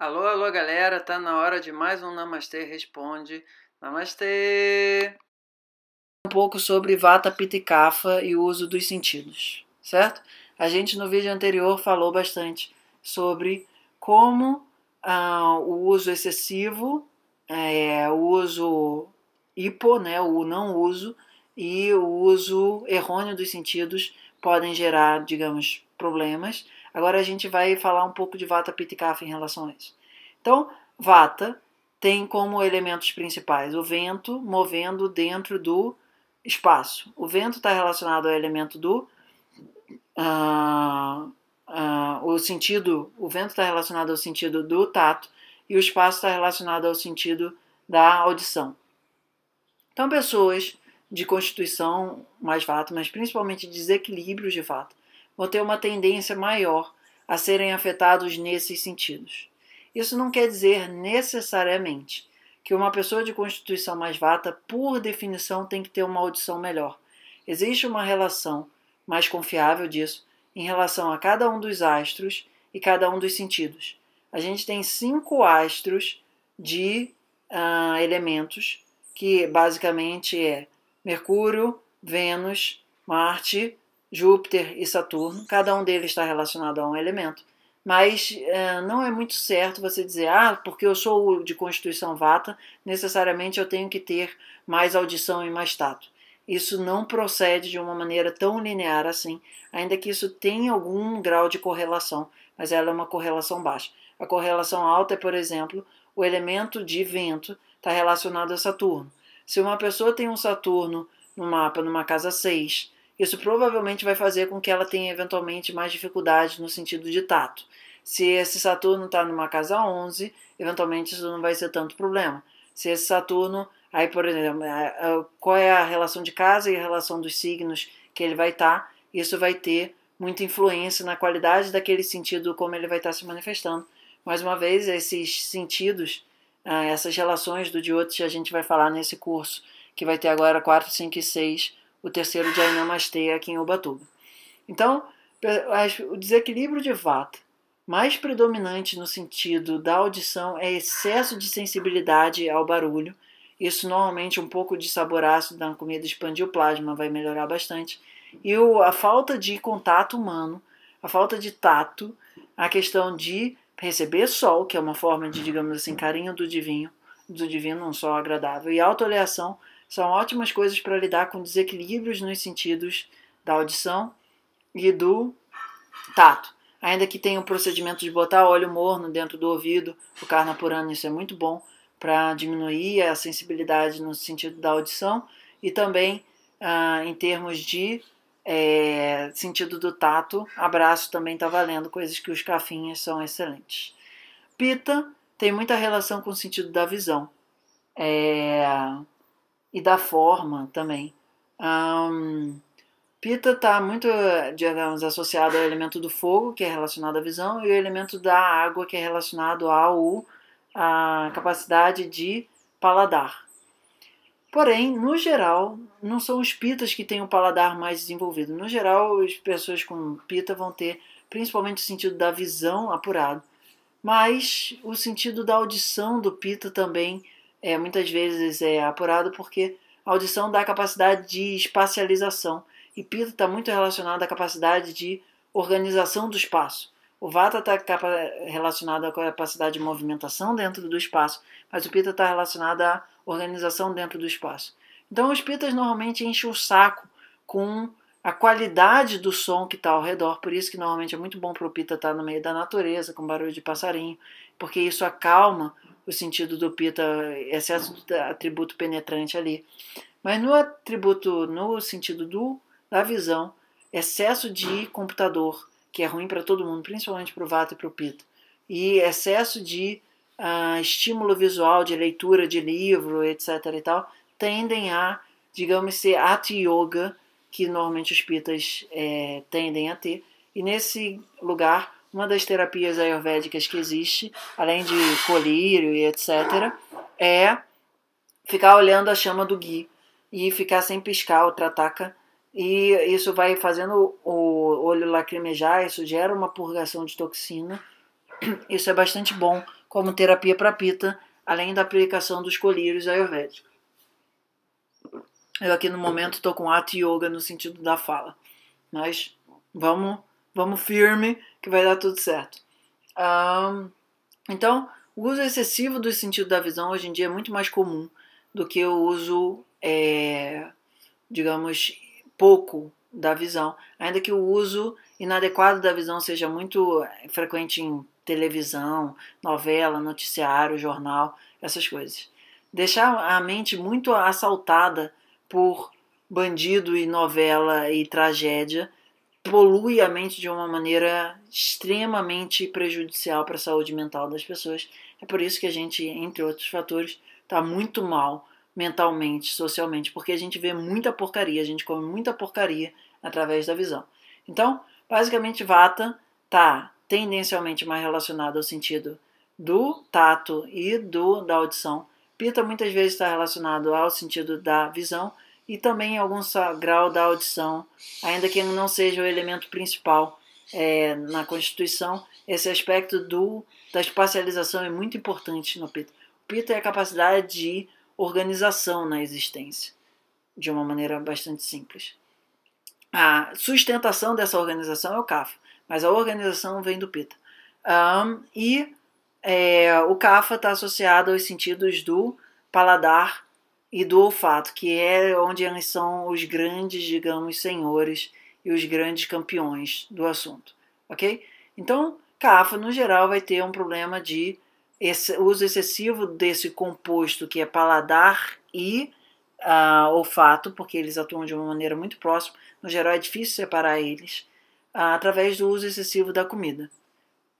Alô, alô, galera, tá na hora de mais um Namastê Responde. Namastê! Um pouco sobre Vata, Pitta e Kapha e o uso dos sentidos, certo? A gente no vídeo anterior falou bastante sobre como ah, o uso excessivo, é, o uso hipo, né, o não uso, e o uso errôneo dos sentidos podem gerar, digamos, problemas Agora a gente vai falar um pouco de Vata, Pitta Kapha em relação a isso. Então, Vata tem como elementos principais o vento movendo dentro do espaço. O vento está relacionado ao elemento do. Uh, uh, o sentido. O vento está relacionado ao sentido do tato e o espaço está relacionado ao sentido da audição. Então, pessoas de constituição mais vata, mas principalmente desequilíbrios de vata, vão ter uma tendência maior a serem afetados nesses sentidos. Isso não quer dizer necessariamente que uma pessoa de constituição mais vata, por definição, tem que ter uma audição melhor. Existe uma relação mais confiável disso em relação a cada um dos astros e cada um dos sentidos. A gente tem cinco astros de uh, elementos, que basicamente é Mercúrio, Vênus, Marte, Júpiter e Saturno, cada um deles está relacionado a um elemento. Mas é, não é muito certo você dizer, ah, porque eu sou de constituição vata, necessariamente eu tenho que ter mais audição e mais tato. Isso não procede de uma maneira tão linear assim, ainda que isso tenha algum grau de correlação, mas ela é uma correlação baixa. A correlação alta é, por exemplo, o elemento de vento está relacionado a Saturno. Se uma pessoa tem um Saturno no mapa numa casa 6, isso provavelmente vai fazer com que ela tenha eventualmente mais dificuldades no sentido de tato. Se esse Saturno está numa casa 11, eventualmente isso não vai ser tanto problema. Se esse Saturno, aí por exemplo, é, é, qual é a relação de casa e a relação dos signos que ele vai estar, tá, isso vai ter muita influência na qualidade daquele sentido como ele vai estar tá se manifestando. Mais uma vez, esses sentidos, ah, essas relações do Diotis, a gente vai falar nesse curso, que vai ter agora 4, 5 e 6 o terceiro de Ainamastê aqui em Ubatuba. Então, o desequilíbrio de vata mais predominante no sentido da audição é excesso de sensibilidade ao barulho. Isso normalmente um pouco de sabor ácido da comida expandiu o plasma vai melhorar bastante. E o, a falta de contato humano, a falta de tato, a questão de receber sol, que é uma forma de, digamos assim, carinho do divino, do divino um sol agradável, e autoaleação são ótimas coisas para lidar com desequilíbrios nos sentidos da audição e do tato. Ainda que tenha o um procedimento de botar óleo morno dentro do ouvido, o carnapurana, isso é muito bom para diminuir a sensibilidade no sentido da audição e também ah, em termos de é, sentido do tato, abraço também está valendo, coisas que os cafinhas são excelentes. Pita tem muita relação com o sentido da visão. É, e da forma também. Um, Pita está muito, digamos, associado ao elemento do fogo, que é relacionado à visão, e o elemento da água, que é relacionado ao a capacidade de paladar. Porém, no geral, não são os pitas que têm o paladar mais desenvolvido. No geral, as pessoas com pita vão ter principalmente o sentido da visão apurado, mas o sentido da audição do pita também é, muitas vezes é apurado porque a audição dá a capacidade de espacialização e Pita está muito relacionado à capacidade de organização do espaço. O Vata está relacionado à capacidade de movimentação dentro do espaço, mas o Pita está relacionado à organização dentro do espaço. Então, os Pitas normalmente enchem o saco com a qualidade do som que está ao redor, por isso que normalmente é muito bom para o Pita estar tá no meio da natureza, com barulho de passarinho, porque isso acalma o sentido do pita, tá, excesso do atributo penetrante ali. Mas no atributo, no sentido do, da visão, excesso de computador, que é ruim para todo mundo, principalmente para o vata e para o pita, e excesso de uh, estímulo visual, de leitura de livro, etc. e tal, tendem a, digamos, ser ato yoga, que normalmente os pitas é, tendem a ter. E nesse lugar, uma das terapias ayurvédicas que existe, além de colírio e etc., é ficar olhando a chama do gui e ficar sem piscar outra trataca E isso vai fazendo o olho lacrimejar, isso gera uma purgação de toxina. Isso é bastante bom como terapia para pita, além da aplicação dos colírios ayurvédicos. Eu aqui no momento estou com ato Yoga no sentido da fala. Mas vamos, vamos firme que vai dar tudo certo. Um, então, o uso excessivo do sentido da visão hoje em dia é muito mais comum do que o uso, é, digamos, pouco da visão, ainda que o uso inadequado da visão seja muito é, frequente em televisão, novela, noticiário, jornal, essas coisas. Deixar a mente muito assaltada por bandido e novela e tragédia polui a mente de uma maneira extremamente prejudicial para a saúde mental das pessoas. É por isso que a gente, entre outros fatores, está muito mal mentalmente, socialmente, porque a gente vê muita porcaria, a gente come muita porcaria através da visão. Então, basicamente, vata está tendencialmente mais relacionado ao sentido do tato e do da audição. Pita muitas vezes está relacionado ao sentido da visão e também algum grau da audição, ainda que não seja o elemento principal é, na Constituição, esse aspecto do, da espacialização é muito importante no Pita. O Pita é a capacidade de organização na existência, de uma maneira bastante simples. A sustentação dessa organização é o CAFA, mas a organização vem do Pita. Um, e é, o CAFA está associado aos sentidos do paladar, e do olfato, que é onde eles são os grandes, digamos, senhores e os grandes campeões do assunto, ok? Então, CAFA, no geral, vai ter um problema de esse, uso excessivo desse composto que é paladar e uh, olfato, porque eles atuam de uma maneira muito próxima, no geral é difícil separar eles, uh, através do uso excessivo da comida.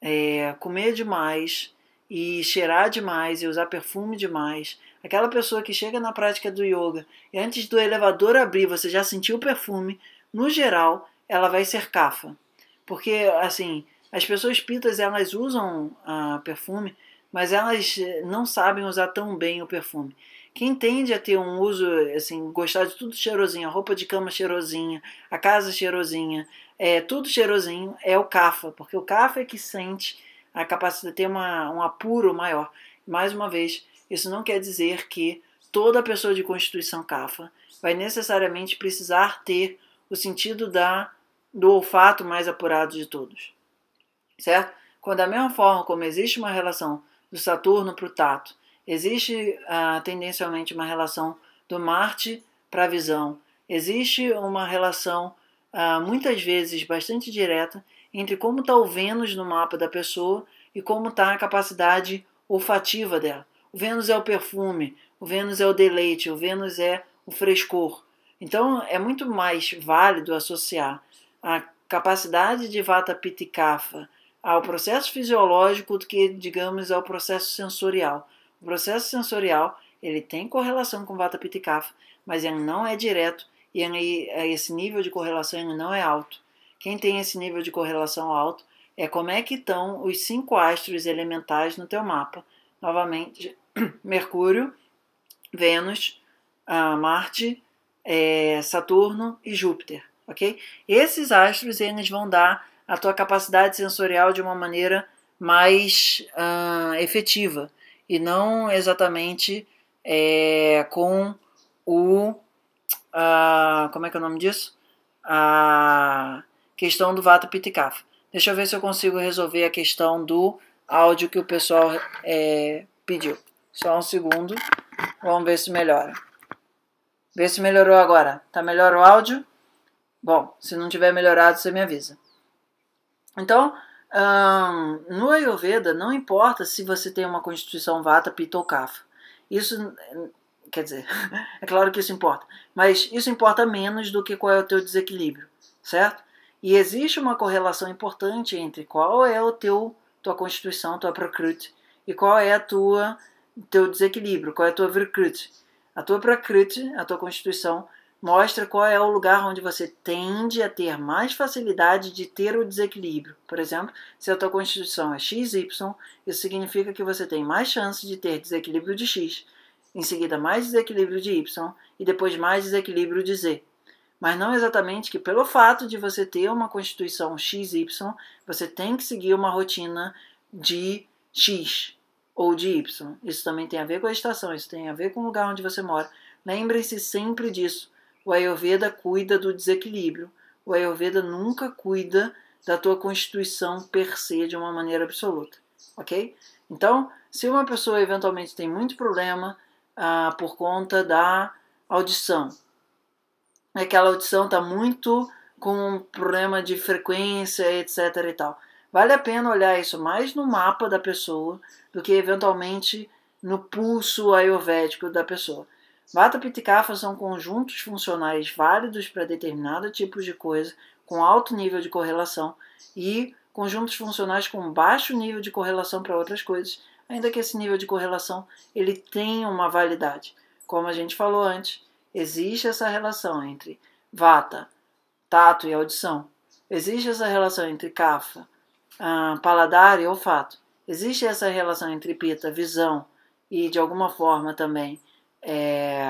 É, comer demais e cheirar demais e usar perfume demais. Aquela pessoa que chega na prática do yoga e antes do elevador abrir você já sentiu o perfume, no geral, ela vai ser cafa. Porque, assim, as pessoas pitas elas usam ah, perfume, mas elas eh, não sabem usar tão bem o perfume. Quem tende a ter um uso, assim, gostar de tudo cheirosinho, a roupa de cama cheirosinha, a casa cheirosinha, é, tudo cheirosinho, é o cafa, porque o cafa é que sente a capacidade de ter uma, um apuro maior. Mais uma vez, isso não quer dizer que toda pessoa de constituição CAFA vai necessariamente precisar ter o sentido da, do olfato mais apurado de todos. Certo? Quando, da mesma forma como existe uma relação do Saturno para o tato, existe ah, tendencialmente uma relação do Marte para a visão, existe uma relação ah, muitas vezes bastante direta entre como está o Vênus no mapa da pessoa e como está a capacidade olfativa dela. O Vênus é o perfume, o Vênus é o deleite, o Vênus é o frescor. Então é muito mais válido associar a capacidade de Vata Pitikafa ao processo fisiológico do que, digamos, ao processo sensorial. O processo sensorial ele tem correlação com Vata Pitikafa, mas ele não é direto e ele, esse nível de correlação não é alto. Quem tem esse nível de correlação alto é como é que estão os cinco astros elementais no teu mapa. Novamente, Mercúrio, Vênus, ah, Marte, é, Saturno e Júpiter, ok? Esses astros eles vão dar a tua capacidade sensorial de uma maneira mais uh, efetiva e não exatamente é, com o uh, como é que é o nome disso? A uh, questão do Vata Pitikaf. Deixa eu ver se eu consigo resolver a questão do áudio que o pessoal é, pediu. Só um segundo. Vamos ver se melhora. Vê se melhorou agora. Tá melhor o áudio? Bom, se não tiver melhorado, você me avisa. Então, hum, no Ayurveda, não importa se você tem uma constituição Vata, Pitta ou Kapha. Isso, quer dizer, é claro que isso importa. Mas isso importa menos do que qual é o teu desequilíbrio, certo? E existe uma correlação importante entre qual é o teu tua constituição, tua prakriti e qual é a tua teu desequilíbrio, qual é a tua virkriti. A tua prakriti, a tua constituição mostra qual é o lugar onde você tende a ter mais facilidade de ter o desequilíbrio. Por exemplo, se a tua constituição é XY, isso significa que você tem mais chance de ter desequilíbrio de X, em seguida mais desequilíbrio de Y e depois mais desequilíbrio de Z mas não exatamente que pelo fato de você ter uma constituição XY, você tem que seguir uma rotina de X ou de Y. Isso também tem a ver com a estação, isso tem a ver com o lugar onde você mora. lembre se sempre disso. O Ayurveda cuida do desequilíbrio. O Ayurveda nunca cuida da tua constituição per se de uma maneira absoluta, ok? Então, se uma pessoa eventualmente tem muito problema ah, por conta da audição, aquela né, audição está muito com um problema de frequência, etc. e tal. Vale a pena olhar isso mais no mapa da pessoa do que eventualmente no pulso ayurvédico da pessoa. Vata Pittikafa são conjuntos funcionais válidos para determinado tipo de coisa, com alto nível de correlação, e conjuntos funcionais com baixo nível de correlação para outras coisas, ainda que esse nível de correlação ele tenha uma validade. Como a gente falou antes, Existe essa relação entre vata, tato e audição. Existe essa relação entre kapha, ah, paladar e olfato. Existe essa relação entre pita, visão e, de alguma forma, também é,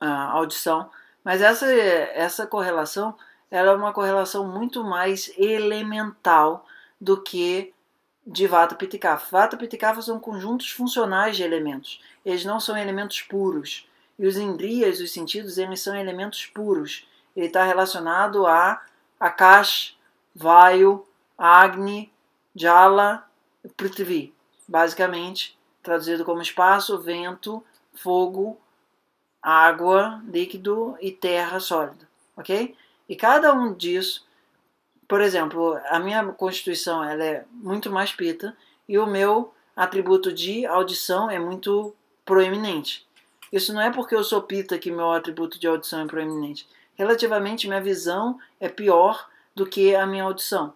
ah, audição. Mas essa, essa correlação ela é uma correlação muito mais elemental do que de Vata Pitta Kapha. Vata Pitta Kapha são conjuntos funcionais de elementos. Eles não são elementos puros. E os indrias, os sentidos, eles são elementos puros. Ele está relacionado a Akash, Vayu, Agni, Jala, Prithvi. Basicamente, traduzido como espaço, vento, fogo, água, líquido e terra sólida, ok? E cada um disso, por exemplo, a minha constituição ela é muito mais pita e o meu atributo de audição é muito proeminente. Isso não é porque eu sou pita que meu atributo de audição é proeminente. Relativamente, minha visão é pior do que a minha audição.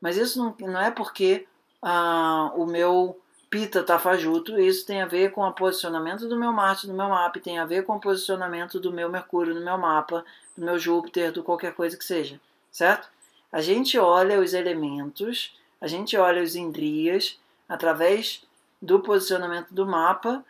Mas isso não, não é porque ah, o meu pita tá fajuto, isso tem a ver com o posicionamento do meu Marte no meu mapa, tem a ver com o posicionamento do meu Mercúrio no meu mapa, do meu Júpiter, do qualquer coisa que seja, certo? A gente olha os elementos, a gente olha os indrias através do posicionamento do mapa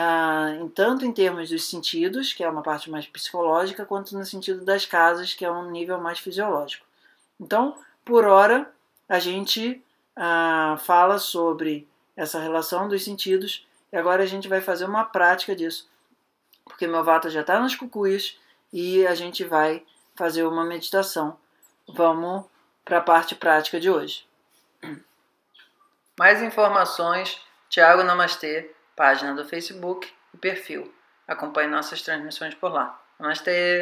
ah, tanto em termos dos sentidos, que é uma parte mais psicológica, quanto no sentido das casas, que é um nível mais fisiológico. Então, por hora, a gente ah, fala sobre essa relação dos sentidos e agora a gente vai fazer uma prática disso, porque meu vata já está nas cucuias e a gente vai fazer uma meditação. Vamos para a parte prática de hoje. Mais informações, Tiago Namastê página do Facebook e perfil. Acompanhe nossas transmissões por lá. Namastê!